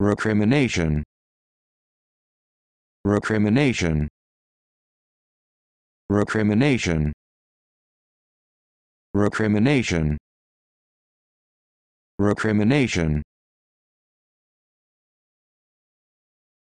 recrimination recrimination recrimination recrimination recrimination